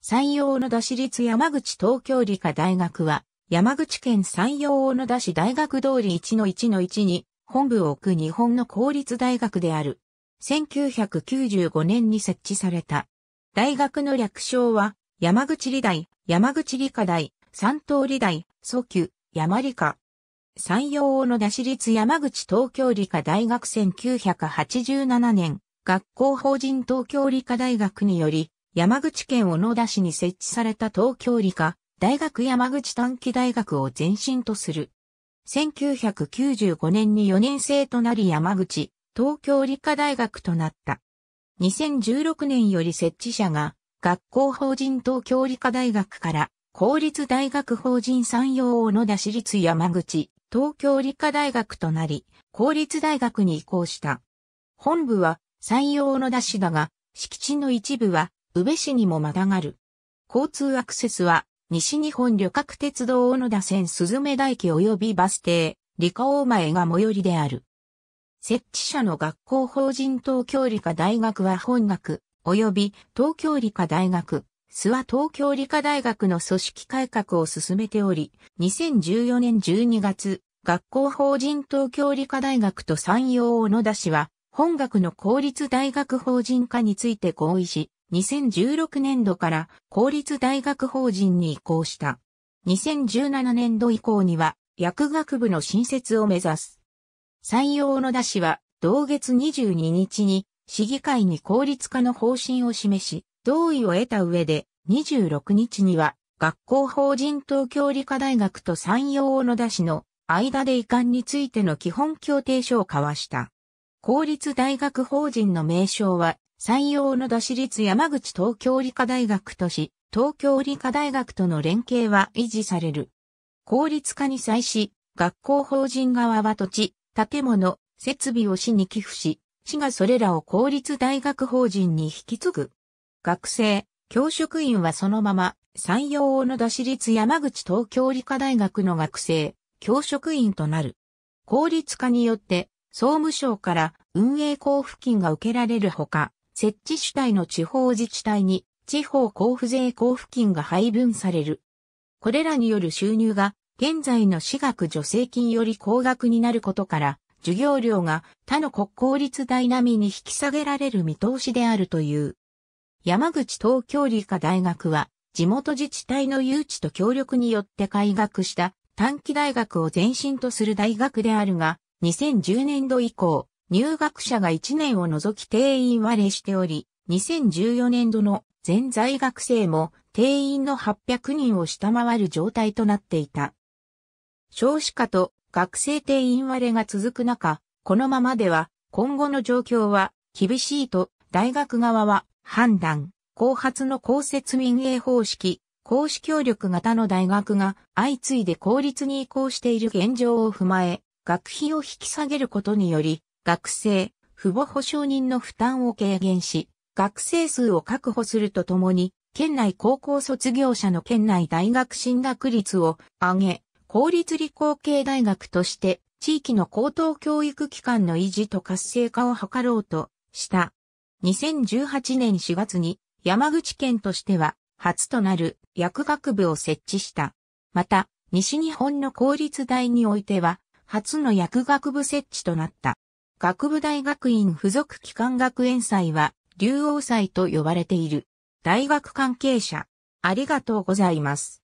山陽の田市立山口東京理科大学は、山口県山陽小野田市大学通り1-1-1に本部を置く日本の公立大学である。1995年に設置された。大学の略称は、山口理大、山口理科大、三島理大、早急、山理科。山陽小野田市立山口東京理科大学1987年、学校法人東京理科大学により、山口県小野田市に設置された東京理科大学山口短期大学を前身とする。1995年に4年生となり山口東京理科大学となった。2016年より設置者が学校法人東京理科大学から公立大学法人山陽小野田市立山口東京理科大学となり公立大学に移行した。本部は山陽小野田市だが敷地の一部は宇部市にもまたがる。交通アクセスは、西日本旅客鉄道小野田線鈴目台駅及びバス停、理科大前が最寄りである。設置者の学校法人東京理科大学は本学、及び東京理科大学、諏訪東京理科大学の組織改革を進めており、2014年12月、学校法人東京理科大学と山陽小野田市は、本学の公立大学法人化について合意し、2016年度から公立大学法人に移行した。2017年度以降には薬学部の新設を目指す。採用の出しは同月22日に市議会に公立化の方針を示し、同意を得た上で26日には学校法人東京理科大学と山陽小野田市の間で移管についての基本協定書を交わした。公立大学法人の名称は採用の出し率山口東京理科大学とし、東京理科大学との連携は維持される。効率化に際し、学校法人側は土地、建物、設備を市に寄付し、市がそれらを公立大学法人に引き継ぐ。学生、教職員はそのまま、山陽の田市立山口東京理科大学の学生、教職員となる。公立化によって、総務省から運営交付金が受けられるほか、設置主体の地方自治体に地方交付税交付金が配分される。これらによる収入が現在の私学助成金より高額になることから、授業料が他の国公立大並みに引き下げられる見通しであるという。山口東京理科大学は、地元自治体の誘致と協力によって開学した短期大学を前身とする大学であるが、2010年度以降、入学者が1年を除き定員割れしており、2014年度の全在学生も定員の800人を下回る状態となっていた。少子化と学生定員割れが続く中、このままでは今後の状況は厳しいと大学側は判断、後発の公設民営方式、公私協力型の大学が相次いで公立に移行している現状を踏まえ、学費を引き下げることにより、学生、父母保証人の負担を軽減し、学生数を確保するとともに、県内高校卒業者の県内大学進学率を上げ、公立理工系大学として地域の高等教育機関の維持と活性化を図ろうとした。2018年4月に山口県としては初となる薬学部を設置した。また、西日本の公立大においては初の薬学部設置となった。学部大学院附属機関学園祭は、竜王祭と呼ばれている。大学関係者、ありがとうございます。